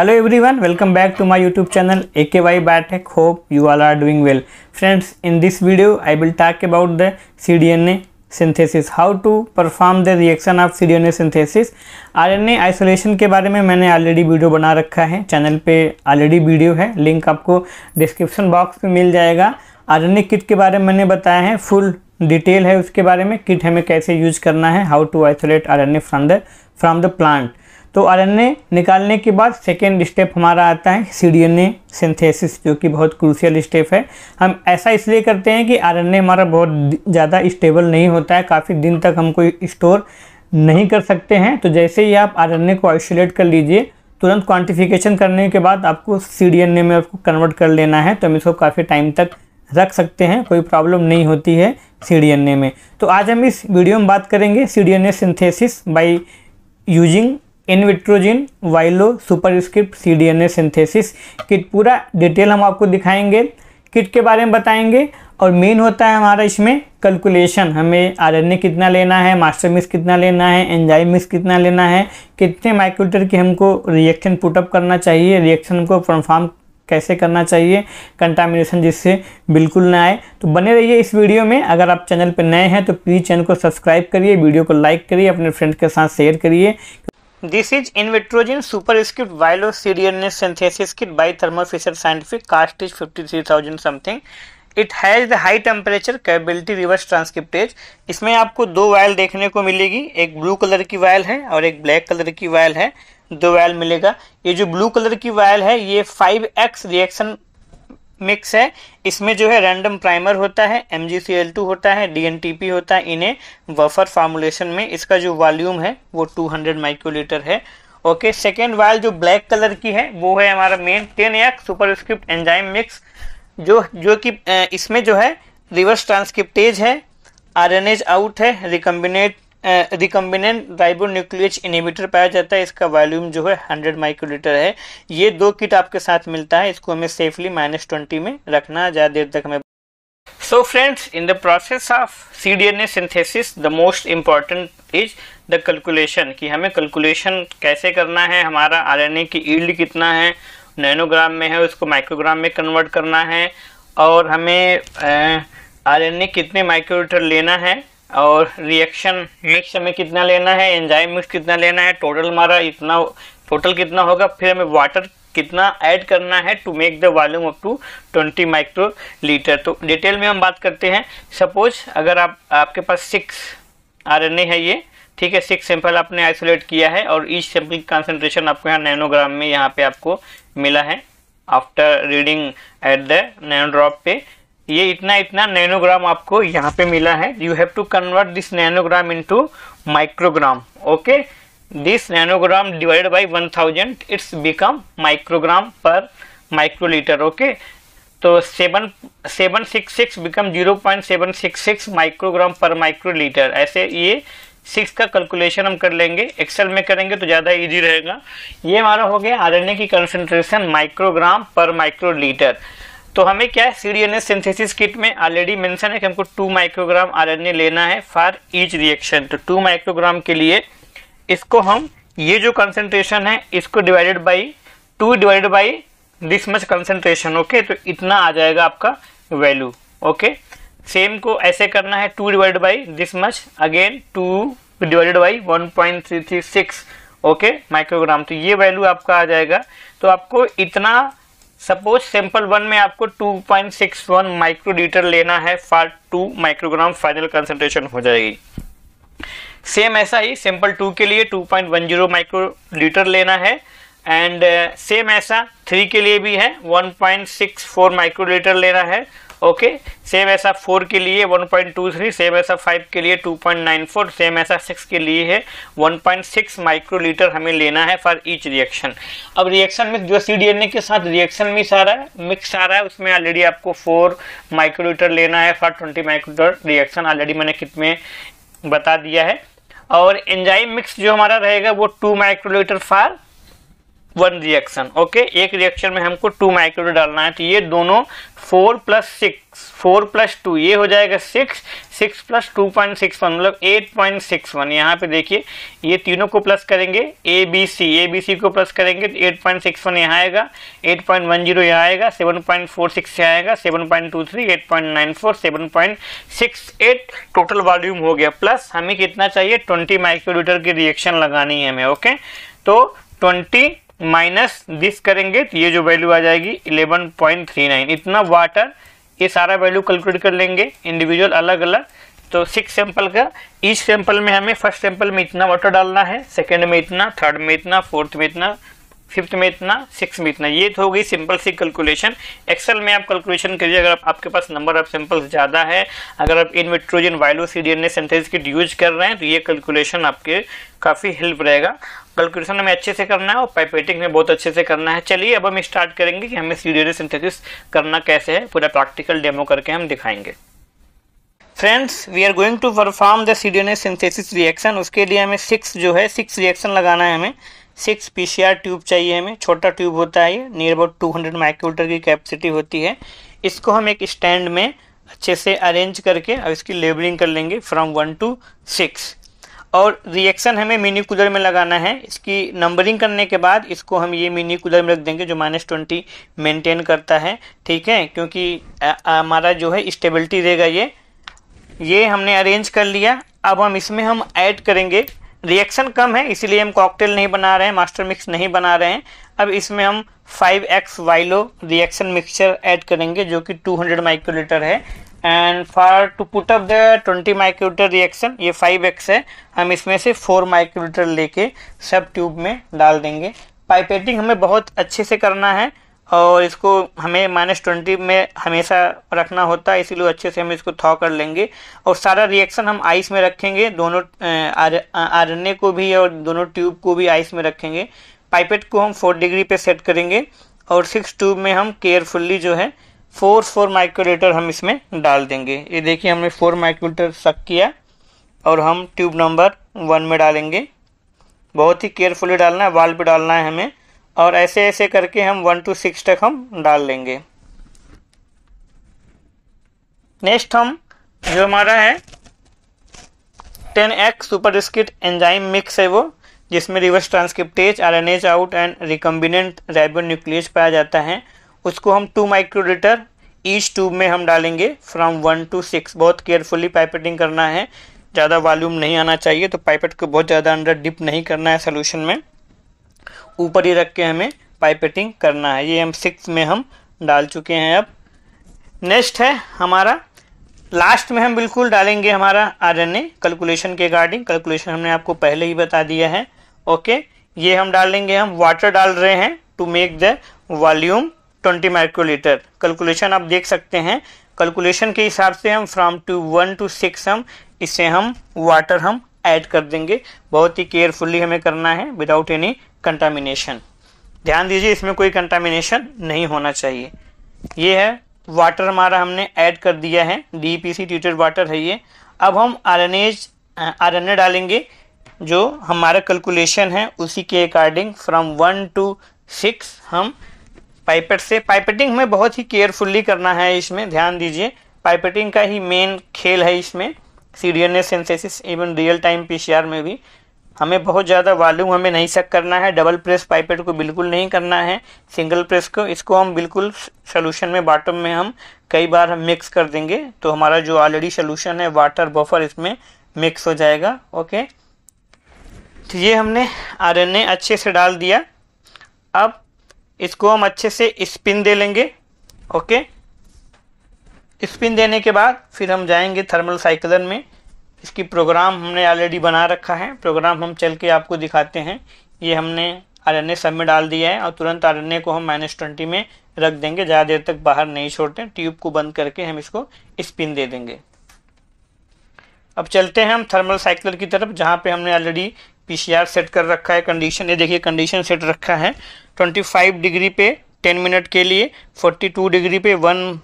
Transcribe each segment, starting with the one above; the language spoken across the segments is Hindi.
hello hello everyone welcome back to my youtube hope you all are doing well friends in this video I will video about the C D N A synthesis how to perform the reaction of cDNA synthesis RNA isolation के बारे में मैंने ऑलरेडी वीडियो बना रखा है चैनल पे ऑलरेडी वीडियो है लिंक आपको डिस्क्रिप्शन बॉक्स में मिल जाएगा ए किट के बारे में मैंने बताया है फुल डिटेल है उसके बारे में किट हमें कैसे यूज करना है how to isolate a from the from the plant तो आर निकालने के बाद सेकेंड स्टेप हमारा आता है ए सिंथेसिस जो कि बहुत क्रूशियल स्टेप है हम ऐसा इसलिए करते हैं कि आर हमारा बहुत ज़्यादा स्टेबल नहीं होता है काफ़ी दिन तक हम कोई स्टोर नहीं कर सकते हैं तो जैसे ही आप आर को आइसोलेट कर लीजिए तुरंत क्वांटिफिकेशन करने के बाद आपको सी में आपको कन्वर्ट कर लेना है तो हम इसको काफ़ी टाइम तक रख सकते हैं कोई प्रॉब्लम नहीं होती है सी में तो आज हम इस वीडियो में बात करेंगे C D synthesis by using script C D N A synthesis kit पूरा डिटेल हम आपको दिखाएंगे किट के बारे में बताएंगे और मेन होता है हमारा इसमें कैलकुलेशन हमें आरएनए कितना लेना है मास्टर मिस कितना लेना है एंजाइम मिस कितना लेना है कितने माइक्रोटर की हमको रिएक्शन पुटअप करना चाहिए रिएक्शन हमको परफॉर्म कैसे करना चाहिए कंटामिनेशन जिससे बिल्कुल ना आए तो बने रहिए इस वीडियो में अगर आप चैनल पर नए हैं तो प्लीज़ चैनल को सब्सक्राइब करिए वीडियो को लाइक करिए अपने फ्रेंड के साथ शेयर करिए super script VILO vitrogen synthesis kit by thermo Fisher scientific cost is fifty three thousand something it has the high temperature capability reverse transcriptase इसमें आपको दो वायल देखने को मिलेगी एक ब्लू कलर की वायल है और एक ब्लैक कलर की वायल है दो वायल मिलेगा ये जो ब्लू कलर की वायल है ये फाइव एक्स रिएक्शन मिक्स है इसमें जो है रैंडम प्राइमर होता है एम होता है डी होता है इन्हें वफर फार्मुलेशन में इसका जो वॉल्यूम है वो 200 माइक्रोलीटर है ओके सेकेंड वायल जो ब्लैक कलर की है वो है हमारा main ten X superscript enzyme mix जो जो कि इसमें जो है रिवर्स ट्रांसक्रिप्टेज है आर आउट है रिकम्बिनेट रिकम्बिनेंट न्यूक्लियस इनिबिटर पाया जाता है इसका वॉल्यूम जो है 100 माइक्रोलीटर है ये दो किट आपके साथ मिलता है इसको हमें सेफली माइनस ट्वेंटी में रखना ज़्यादा देर तक हमें so friends in the process of C D N A synthesis the most important is the calculation कि हमें कैलकुलेशन कैसे करना है हमारा आर एन ए की ईल्ड कितना है नैनोग्राम में है उसको माइक्रोग्राम में कन्वर्ट करना है और हमें आर एन ए कितने माइक्रोलीटर लेना है और रिएक्शन मिक्स हमें कितना लेना है एंजाइम मिक्स कितना लेना है टोटल हमारा इतना टोटल कितना होगा फिर हमें वाटर कितना ऐड करना है to make the volume up to 20 micro litre तो डिटेल में हम बात करते हैं सपोज अगर आप आपके पास सिक्स आर है ये ठीक है सिक्स सैंपल आपने आइसोलेट किया है और ईच सैंपल की कॉन्सेंट्रेशन आपको यहाँ नैनोग्राम में यहाँ पे आपको मिला है after reading at the nanodrop drop पे ये इतना इतना नैनोग्राम आपको यहाँ पे मिला है you have to convert this nanogram into microgram okay this nanogram divide by 1000 it's become microgram per microlitre okay तो seven seven six six become zero point seven six six microgram per microlitre ऐसे ये सिक्स का कैलकुलेशन हम कर लेंगे एक्सेल में करेंगे तो ज़्यादा इजी रहेगा ये हमारा हो गया आर की कंसनट्रेशन माइक्रोग्राम पर माइक्रोलीटर तो हमें क्या है C D N S synthesis kit में ऑलरेडी मेंशन है कि हमको टू माइक्रोग्राम आरएनए लेना है फॉर ईच रिएक्शन तो टू माइक्रोग्राम के लिए इसको हम ये जो कंसेंट्रेशन है इसको divided by two divided by this much concentration okay तो इतना आ जाएगा आपका वैल्यू ओके सेम को ऐसे करना है to divide by this much again to divided by one point three three six okay microgram तो ये वैल्यू आपका आ जाएगा तो आपको इतना सपोज सैंपल वन में आपको 2.61 माइक्रोलीटर लेना है for two microgram final concentration हो जाएगी सेम ऐसा ही सैंपल टू के लिए 2.10 माइक्रोलीटर लेना है एंड सेम uh, ऐसा थ्री के लिए भी है 1.64 माइक्रोलीटर लेना है ओके सेम ऐसा फोर के लिए one point two three same ऐसा फाइव के लिए two point nine four same ऐसा सिक्स के लिए है वन पॉइंट सिक्स माइक्रोलीटर हमें लेना है फॉर ईच रिएक्शन अब रिएक्शन में जो सी डी एन ए के साथ रिएक्शन मिक्स आ रहा है मिक्स आ रहा है उसमें ऑलरेडी आपको फोर माइक्रोलीटर लेना है for twenty microlitre reaction already मैंने किट में बता दिया है और एंजाइम मिक्स जो हमारा रहेगा वो two microlitre for one reaction okay एक रिएक्शन में हमको टू माइक्रोवेट डालना है तो ये दोनों four plus six four plus two ये हो जाएगा six six plus two point six one मतलब एट पॉइंट सिक्स वन यहाँ पे देखिए ये तीनों को प्लस करेंगे A B C A B C को प्लस करेंगे तो एट पॉइंट सिक्स वन यहाँ आएगा एट पॉइंट वन जीरो यहाँ आएगा सेवन पॉइंट फोर सिक्स यहाँ आएगा seven point two three eight point nine four seven point six eight total volume हो गया प्लस हमें कितना चाहिए ट्वेंटी माइक्रोलीटर की रिएक्शन लगानी है हमें ओके तो ट्वेंटी माइनस दिस करेंगे तो ये जो वैल्यू आ जाएगी 11.39 इतना वाटर ये सारा वैल्यू कैलकुलेट कर लेंगे इंडिविजुअल अलग अलग तो सिक्स सैंपल का ईच सैंपल में हमें फर्स्ट सैंपल में इतना वाटर डालना है सेकेंड में इतना थर्ड में इतना फोर्थ में इतना फिफ्थ में इतना सिक्स में इतना ये तो हो गई सिंपल सी कैलकुलेशन एक्सेल में आप कैलकुलेशन करिए अगर आप, आपके पास नंबर ऑफ सिंपल्स ज़्यादा है अगर आप इन विट्रोजन वायलोसीडियन सेंथेस की यूज कर रहे हैं तो ये कैलकुलेशन आपके काफ़ी हेल्प रहेगा कैलकुलेशन हमें अच्छे से करना है और पाइपेटिंग में बहुत अच्छे से करना है चलिए अब हम स्टार्ट करेंगे कि हमें सीडियन सिंथेसिस करना कैसे है पूरा प्रैक्टिकल डेमो करके हम दिखाएंगे friends we are going to perform the cDNA synthesis reaction उसके लिए हमें सिक्स जो है सिक्स रिएक्शन लगाना है हमें सिक्स पीसीआर ट्यूब चाहिए हमें छोटा ट्यूब होता है near about two hundred micrometre की कैपेसिटी होती है इसको हम एक स्टैंड में अच्छे से अरेंज करके और इसकी लेबलिंग कर लेंगे फ्रॉम वन टू सिक्स और रिएक्शन हमें मिनी कूलर में लगाना है इसकी नंबरिंग करने के बाद इसको हम ये मिनी कूलर में रख देंगे जो माइनस ट्वेंटी मेनटेन करता है ठीक है क्योंकि हमारा जो है स्टेबिलिटी रहेगा ये ये हमने अरेंज कर लिया अब हम इसमें हम ऐड करेंगे रिएक्शन कम है इसीलिए हम कॉकटेल नहीं बना रहे हैं मास्टर मिक्स नहीं बना रहे हैं अब इसमें हम 5x X VILO reaction mixture add करेंगे जो कि 200 हंड्रेड माइक्रोलीटर है and for to put up the 20 microlitre reaction ये 5x है हम इसमें से 4 माइक्रोलीटर लेके सब ट्यूब में डाल देंगे पाइपेटिंग हमें बहुत अच्छे से करना है और इसको हमें माइनस ट्वेंटी में हमेशा रखना होता है इसीलिए अच्छे से हम इसको थॉ कर लेंगे और सारा रिएक्शन हम आइस में रखेंगे दोनों आर को भी और दोनों ट्यूब को भी आइस में रखेंगे पाइपेट को हम फोर डिग्री पे सेट करेंगे और सिक्स ट्यूब में हम केयरफुल्ली जो है फोर फोर माइक्रोलीटर हम इसमें डाल देंगे ये देखिए हमने फोर माइक्रोलीटर सक किया और हम ट्यूब नंबर वन में डालेंगे बहुत ही केयरफुली डालना है वाल पर डालना है हमें और ऐसे ऐसे करके हम वन टू सिक्स तक हम डाल लेंगे नेक्स्ट हम जो हमारा है ten X super script enzyme mix है वो जिसमें reverse transcriptase R N H out and recombinant ribonuclease पाया जाता है उसको हम टू माइक्रोलीटर ईच ट्यूब में हम डालेंगे फ्रॉम वन टू सिक्स बहुत केयरफुली पाइपेटिंग करना है ज़्यादा वॉल्यूम नहीं आना चाहिए तो पाइपेट को बहुत ज़्यादा अंडर डिप नहीं करना है सोल्यूशन में ऊपर ही रख के हमें पाइपेटिंग करना है ये हम सिक्स में हम डाल चुके हैं अब नेक्स्ट है हमारा लास्ट में हम बिल्कुल डालेंगे हमारा आरएनए कैलकुलेशन के अकॉर्डिंग कैलकुलेशन हमने आपको पहले ही बता दिया है ओके ये हम डाल लेंगे हम वाटर डाल रहे हैं to make the volume 20 microlitre calculation आप देख सकते हैं कैलकुलेशन के हिसाब से हम from two one to six हम इसे हम वाटर हम ऐड कर देंगे बहुत ही केयरफुली हमें करना है विदाउट एनी कंटामिनेशन ध्यान दीजिए इसमें कोई कंटामिनेशन नहीं होना चाहिए ये है वाटर हमारा हमने ऐड कर दिया है डी पी सी ट्यूटेड वाटर है ये अब हम R N as R N A डालेंगे जो हमारा कैलकुलेशन है उसी के according from one to six हम पाइपेट से पाइपेटिंग हमें बहुत ही केयरफुल्ली करना है इसमें ध्यान दीजिए पाइपेटिंग का ही मेन खेल है इसमें C D N A synthesis even real time P C R में भी हमें बहुत ज़्यादा वॉल्यूम हमें नहीं सक करना है डबल प्रेस पाइपेट को बिल्कुल नहीं करना है सिंगल प्रेस को इसको हम बिल्कुल सोल्यूशन में बॉटम में हम कई बार हम मिक्स कर देंगे तो हमारा जो ऑलरेडी सोल्यूशन है वाटर बफर इसमें मिक्स हो जाएगा ओके तो ये हमने ए अच्छे से डाल दिया अब इसको हम अच्छे से स्पिन दे लेंगे ओके स्पिन देने के बाद फिर हम जाएंगे थर्मल साइकिलन में इसकी प्रोग्राम हमने ऑलरेडी बना रखा है प्रोग्राम हम चल के आपको दिखाते हैं ये हमने आर एन ए सब में डाल दिया है और तुरंत आर एन ए को हम माइनस ट्वेंटी में रख देंगे ज़्यादा देर तक बाहर नहीं छोड़ते ट्यूब को बंद करके हम इसको स्पिन दे देंगे अब चलते हैं हम थर्मल साइकिलर की तरफ जहाँ पे हमने ऑलरेडी पीसीआर सेट कर रखा है कंडीशन ये देखिए कंडीशन सेट रखा है 25 डिग्री पे 10 मिनट के लिए 42 डिग्री पे 1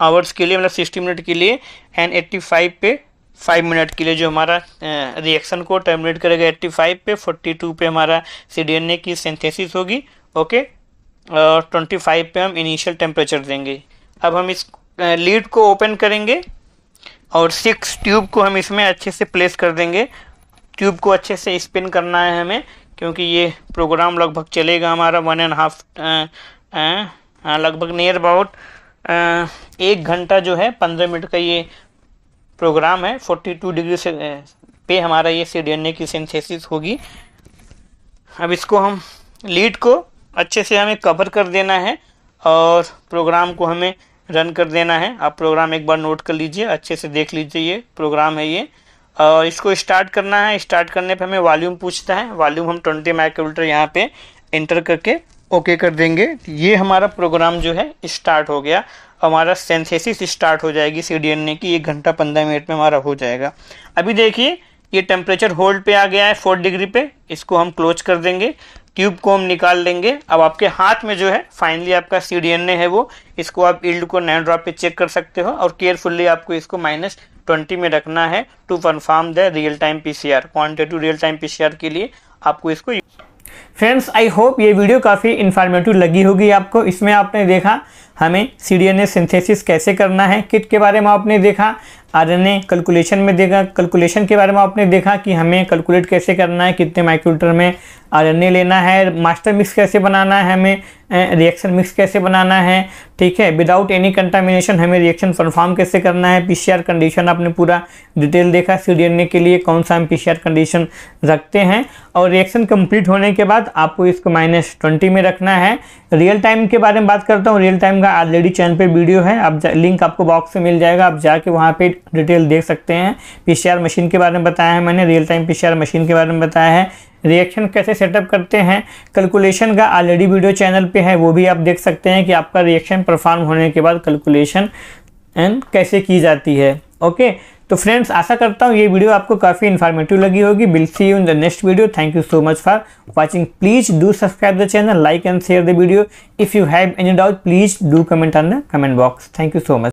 आवर्स के लिए मतलब सिक्सटी मिनट के लिए एंड एट्टी फाइव पे फाइव मिनट के लिए जो हमारा रिएक्शन को टर्मिनेट करेगा एट्टी फाइव पे फोर्टी टू पे हमारा सी डी एन ए की सिंथेसिस होगी ओके और ट्वेंटी फाइव पे हम इनिशियल टेम्परेचर देंगे अब हम इस लीड को ओपन करेंगे और सिक्स ट्यूब को हम इसमें अच्छे से प्लेस कर देंगे ट्यूब को अच्छे से स्पिन करना है हमें क्योंकि ये प्रोग्राम लगभग चलेगा हमारा वन एंड हाफ लगभग नियर अबाउट एक घंटा जो है पंद्रह मिनट का ये प्रोग्राम है फोर्टी टू डिग्री से पे हमारा ये सी डी की सिंथेसिस होगी अब इसको हम लीड को अच्छे से हमें कवर कर देना है और प्रोग्राम को हमें रन कर देना है आप प्रोग्राम एक बार नोट कर लीजिए अच्छे से देख लीजिए ये प्रोग्राम है ये और इसको स्टार्ट करना है स्टार्ट करने पे हमें वॉल्यूम पूछता है वॉल्यूम हम 20 माइक्रोमीटर यहाँ पे इंटर करके ओके कर देंगे ये हमारा प्रोग्राम जो है स्टार्ट हो गया हमारा सेंसेसिस स्टार्ट हो जाएगी सी की एक घंटा पंद्रह मिनट में हमारा हो जाएगा अभी देखिए ये टेम्परेचर होल्ड पे आ गया है फोर डिग्री पे इसको हम क्लोज कर देंगे ट्यूब को हम निकाल देंगे अब आपके हाथ में जो है फाइनली आपका सी है वो इसको आप इल्ड को नैन ड्रॉप पे चेक कर सकते हो और केयरफुल्ली आपको इसको माइनस ट्वेंटी में रखना है to confirm the real time P C R quantitative real time P के लिए आपको इसको फ्रेंड्स आई होप ये वीडियो काफ़ी इन्फॉर्मेटिव लगी होगी आपको इसमें आपने देखा हमें C D N A synthesis कैसे करना है किट के बारे में आपने देखा आरएनए कैलकुलेशन में देगा कैलकुलेशन के बारे में आपने देखा कि हमें कैलकुलेट कैसे करना है कितने माइक्रोलीटर में आरएनए लेना है मास्टर मिक्स कैसे बनाना है हमें रिएक्शन मिक्स कैसे बनाना है ठीक है विदाउट एनी कंटामिनेशन हमें रिएक्शन परफॉर्म कैसे करना है पीसीआर कंडीशन आपने पूरा डिटेल देखा ए के लिए कौन सा हम आर कंडीशन रखते हैं और रिएक्शन कम्प्लीट होने के बाद आपको इसको माइनस ट्वेंटी में रखना है रियल टाइम के बारे में बात करता हूँ रियल टाइम का ऑलरेडी चैनल पर वीडियो है आप लिंक आपको बॉक्स में मिल जाएगा आप जाके वहाँ पर डिटेल देख सकते हैं पीसीआर मशीन के बारे में बताया है मैंने रियल टाइम पीसीआर मशीन के बारे में बताया है रिएक्शन कैसे सेटअप करते हैं कैलकुलेशन का ऑलरेडी वीडियो चैनल पे है वो भी आप देख सकते हैं कि आपका रिएक्शन परफॉर्म होने के बाद कैलकुलेशन एंड कैसे की जाती है ओके तो फ्रेंड्स आशा करता हूँ ये वीडियो आपको काफ़ी इन्फॉर्मेटिव लगी होगी will see you in the next video thank you so much for watching please do subscribe the channel like and share the video if you have any doubt please do comment on the comment box thank you so much